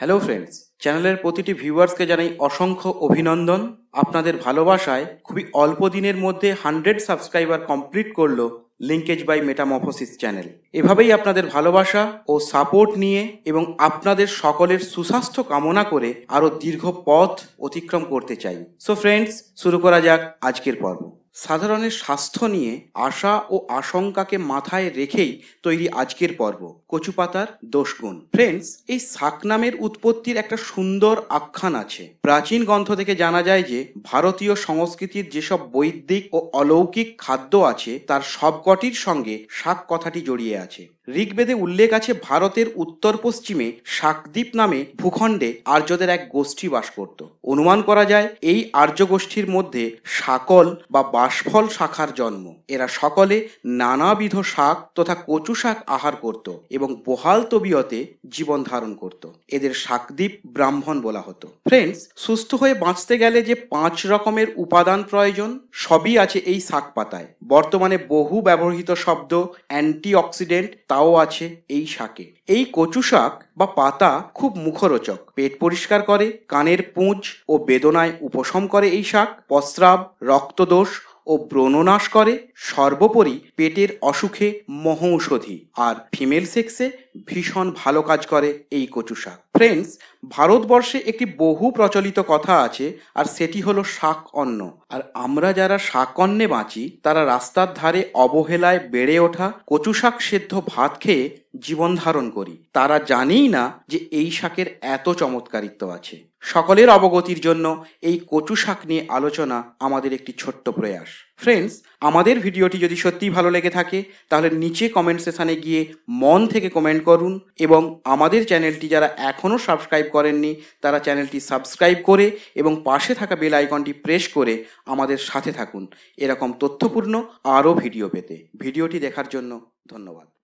hello friends চ্যানেলের প্রতিটি ভিউয়ার্সকে জানাই অসংখ্য অভিনন্দন আপনাদের ভালোবাসায় খুবই অল্প দিনের মধ্যে হান্ড্রেড সাবস্ক্রাইবার কমপ্লিট করলো লিঙ্কেজ বাই মেটামফোসিস চ্যানেল এভাবেই আপনাদের ভালোবাসা ও সাপোর্ট নিয়ে এবং আপনাদের সকলের সুস্বাস্থ্য কামনা করে আরও দীর্ঘ পথ অতিক্রম করতে চাই সো ফ্রেন্ডস শুরু করা যাক আজকের পর্ব সাধারণের স্বাস্থ্য নিয়ে আশা ও আশঙ্কাকে মাথায় রেখেই তৈরি আজকের পর্ব কচুপাতার দোষগুণ ফ্রেন্ডস এই শাক নামের উৎপত্তির একটা সুন্দর আখ্যান আছে প্রাচীন গ্রন্থ থেকে জানা যায় যে ভারতীয় সংস্কৃতির যেসব বৈদিক ও অলৌকিক খাদ্য আছে তার সবকটির সঙ্গে শাক কথাটি জড়িয়ে আছে ঋগ্বেদে উল্লেখ আছে ভারতের উত্তর পশ্চিমে শাকদ্বীপ নামে ভূখণ্ডে আর্যদের এক গোষ্ঠী বাস করত অনুমান করা যায় এই আর্য গোষ্ঠীর মধ্যে শাকল বা বাসফল শাখার জন্ম এরা সকলে নানাবিধ শাক তথা কচু শাক আহার করত এবং বহাল তবিয়তে জীবন ধারণ করত এদের শাকদ্বীপ ব্রাহ্মণ বলা হতো ফ্রেন্ডস সুস্থ হয়ে বাঁচতে গেলে যে পাঁচ রকমের উপাদান প্রয়োজন সবই আছে এই শাক পাতায় বর্তমানে বহু ব্যবহৃত শব্দ অ্যান্টি অক্সিডেন্ট তাও আছে এই শাকে এই কচু শাক বা পাতা খুব মুখরোচক পেট পরিষ্কার করে কানের পুঁজ ও বেদনায় উপশম করে এই শাক প্রস্রাব রক্তদোষ ও ব্রণনাশ করে সর্বোপরি পেটের অসুখে মহৌষধি আর ফিমেল সেক্সে ভীষণ ভালো কাজ করে এই কচু শাক ফ্রেন্ডস ভারতবর্ষে একটি বহু প্রচলিত কথা আছে আর সেটি হলো শাক অন্ন আর আমরা যারা শাক অন্নে বাঁচি তারা রাস্তার ধারে অবহেলায় বেড়ে ওঠা কচু শাক সেদ্ধ ভাত খেয়ে জীবন ধারণ করি তারা জানেই না যে এই শাকের এত চমৎকারিত্ব আছে সকলের অবগতির জন্য এই কচু শাক নিয়ে আলোচনা আমাদের একটি ছোট্ট প্রয়াস ফ্রেন্ডস আমাদের ভিডিওটি যদি সত্যিই ভালো লেগে থাকে তাহলে নিচে কমেন্ট সেশানে গিয়ে মন থেকে কমেন্ট করুন এবং আমাদের চ্যানেলটি যারা এখনও সাবস্ক্রাইব করেননি তারা চ্যানেলটি সাবস্ক্রাইব করে এবং পাশে থাকা বেল আইকনটি প্রেস করে আমাদের সাথে থাকুন এরকম তথ্যপূর্ণ আরও ভিডিও পেতে ভিডিওটি দেখার জন্য ধন্যবাদ